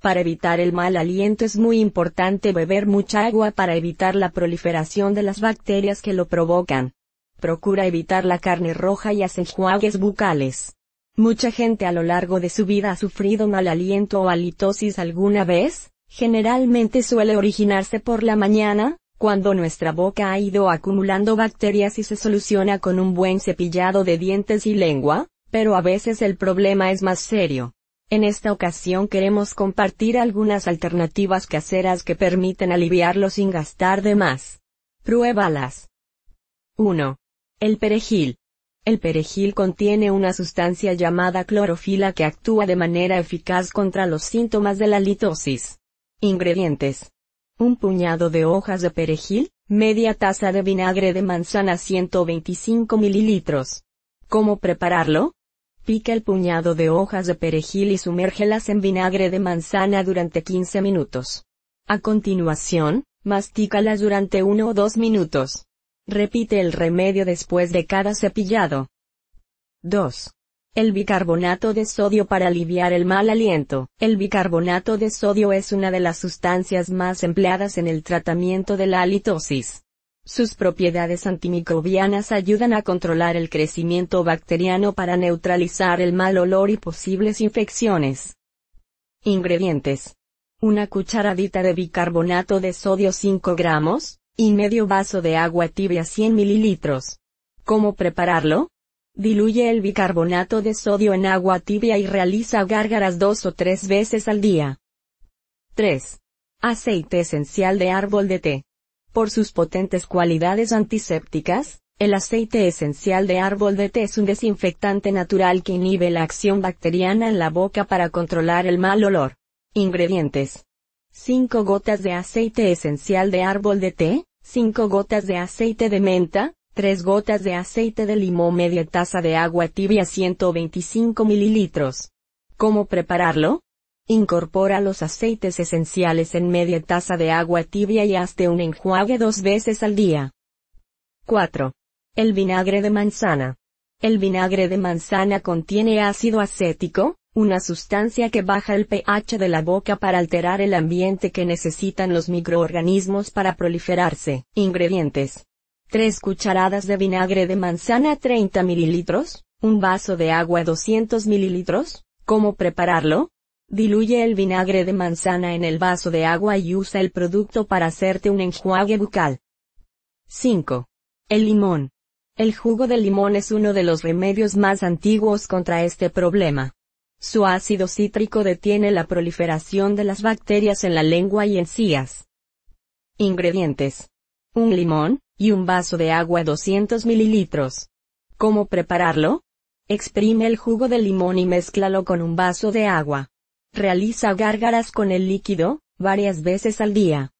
Para evitar el mal aliento es muy importante beber mucha agua para evitar la proliferación de las bacterias que lo provocan. Procura evitar la carne roja y hace bucales. Mucha gente a lo largo de su vida ha sufrido mal aliento o halitosis alguna vez, generalmente suele originarse por la mañana, cuando nuestra boca ha ido acumulando bacterias y se soluciona con un buen cepillado de dientes y lengua, pero a veces el problema es más serio. En esta ocasión queremos compartir algunas alternativas caseras que permiten aliviarlo sin gastar de más. Pruébalas. 1. El perejil. El perejil contiene una sustancia llamada clorofila que actúa de manera eficaz contra los síntomas de la litosis. Ingredientes. Un puñado de hojas de perejil, media taza de vinagre de manzana 125 mililitros). ¿Cómo prepararlo? Pica el puñado de hojas de perejil y sumérgelas en vinagre de manzana durante 15 minutos. A continuación, mastícalas durante 1 o 2 minutos. Repite el remedio después de cada cepillado. 2. El bicarbonato de sodio para aliviar el mal aliento. El bicarbonato de sodio es una de las sustancias más empleadas en el tratamiento de la halitosis. Sus propiedades antimicrobianas ayudan a controlar el crecimiento bacteriano para neutralizar el mal olor y posibles infecciones. Ingredientes. Una cucharadita de bicarbonato de sodio 5 gramos, y medio vaso de agua tibia 100 mililitros. ¿Cómo prepararlo? Diluye el bicarbonato de sodio en agua tibia y realiza gárgaras dos o tres veces al día. 3. Aceite esencial de árbol de té. Por sus potentes cualidades antisépticas, el aceite esencial de árbol de té es un desinfectante natural que inhibe la acción bacteriana en la boca para controlar el mal olor. Ingredientes. 5 gotas de aceite esencial de árbol de té, 5 gotas de aceite de menta, 3 gotas de aceite de limón, media taza de agua tibia 125 mililitros. ¿Cómo prepararlo? Incorpora los aceites esenciales en media taza de agua tibia y hazte un enjuague dos veces al día. 4. El vinagre de manzana. El vinagre de manzana contiene ácido acético, una sustancia que baja el pH de la boca para alterar el ambiente que necesitan los microorganismos para proliferarse. Ingredientes. 3 cucharadas de vinagre de manzana 30 mililitros. un vaso de agua 200 mililitros. ¿Cómo prepararlo? Diluye el vinagre de manzana en el vaso de agua y usa el producto para hacerte un enjuague bucal. 5. El limón. El jugo de limón es uno de los remedios más antiguos contra este problema. Su ácido cítrico detiene la proliferación de las bacterias en la lengua y encías. Ingredientes. Un limón, y un vaso de agua 200 mililitros. ¿Cómo prepararlo? Exprime el jugo de limón y mézclalo con un vaso de agua. Realiza gárgaras con el líquido, varias veces al día.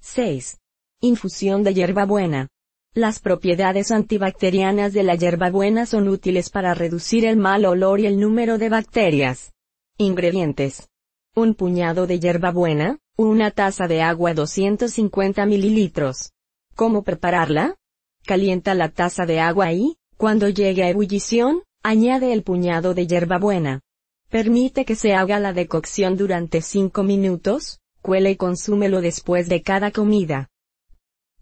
6. Infusión de hierbabuena. Las propiedades antibacterianas de la hierbabuena son útiles para reducir el mal olor y el número de bacterias. Ingredientes. Un puñado de hierbabuena, una taza de agua 250 mililitros. ¿Cómo prepararla? Calienta la taza de agua y, cuando llegue a ebullición, añade el puñado de hierbabuena. Permite que se haga la decocción durante 5 minutos, cuele y consúmelo después de cada comida.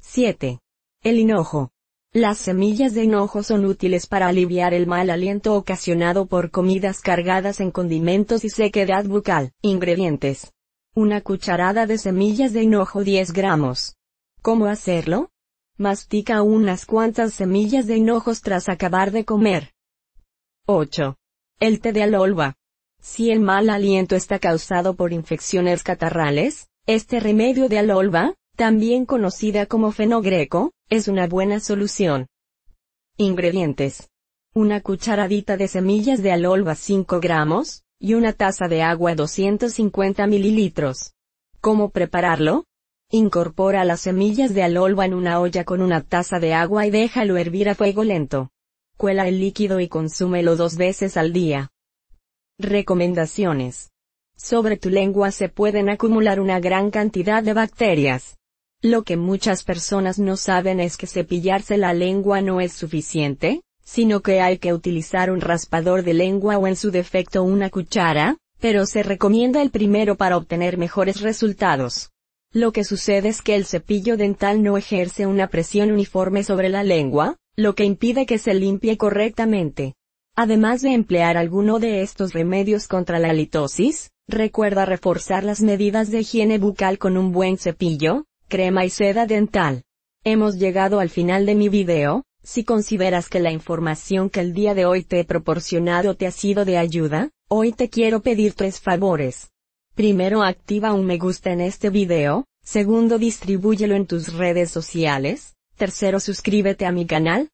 7. El hinojo. Las semillas de hinojo son útiles para aliviar el mal aliento ocasionado por comidas cargadas en condimentos y sequedad bucal. Ingredientes. Una cucharada de semillas de hinojo 10 gramos. ¿Cómo hacerlo? Mastica unas cuantas semillas de hinojos tras acabar de comer. 8. El té de alolva. Si el mal aliento está causado por infecciones catarrales, este remedio de alolva, también conocida como fenogreco, es una buena solución. Ingredientes. Una cucharadita de semillas de alolva 5 gramos, y una taza de agua 250 mililitros. ¿Cómo prepararlo? Incorpora las semillas de alolva en una olla con una taza de agua y déjalo hervir a fuego lento. Cuela el líquido y consúmelo dos veces al día. Recomendaciones. Sobre tu lengua se pueden acumular una gran cantidad de bacterias. Lo que muchas personas no saben es que cepillarse la lengua no es suficiente, sino que hay que utilizar un raspador de lengua o en su defecto una cuchara, pero se recomienda el primero para obtener mejores resultados. Lo que sucede es que el cepillo dental no ejerce una presión uniforme sobre la lengua, lo que impide que se limpie correctamente. Además de emplear alguno de estos remedios contra la halitosis, recuerda reforzar las medidas de higiene bucal con un buen cepillo, crema y seda dental. Hemos llegado al final de mi video, si consideras que la información que el día de hoy te he proporcionado te ha sido de ayuda, hoy te quiero pedir tres favores. Primero activa un me gusta en este video, segundo distribúyelo en tus redes sociales, tercero suscríbete a mi canal,